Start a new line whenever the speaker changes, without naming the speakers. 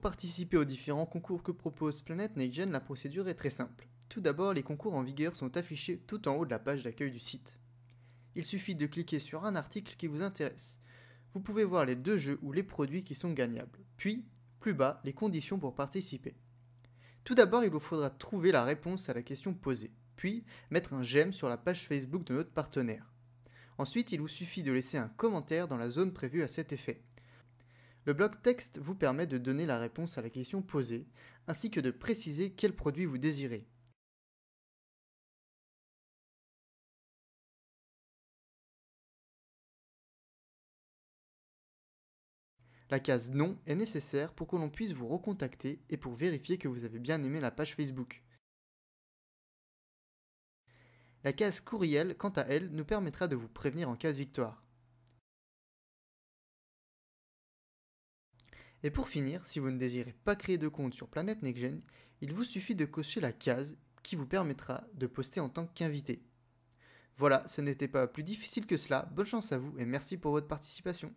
Pour participer aux différents concours que propose Planète Negen, la procédure est très simple. Tout d'abord, les concours en vigueur sont affichés tout en haut de la page d'accueil du site. Il suffit de cliquer sur un article qui vous intéresse. Vous pouvez voir les deux jeux ou les produits qui sont gagnables, puis, plus bas, les conditions pour participer. Tout d'abord, il vous faudra trouver la réponse à la question posée, puis mettre un j'aime sur la page Facebook de notre partenaire. Ensuite, il vous suffit de laisser un commentaire dans la zone prévue à cet effet. Le bloc texte vous permet de donner la réponse à la question posée, ainsi que de préciser quel produit vous désirez. La case non est nécessaire pour que l'on puisse vous recontacter et pour vérifier que vous avez bien aimé la page Facebook. La case Courriel, quant à elle, nous permettra de vous prévenir en cas de victoire. Et pour finir, si vous ne désirez pas créer de compte sur Planète NextGen, il vous suffit de cocher la case qui vous permettra de poster en tant qu'invité. Voilà, ce n'était pas plus difficile que cela, bonne chance à vous et merci pour votre participation.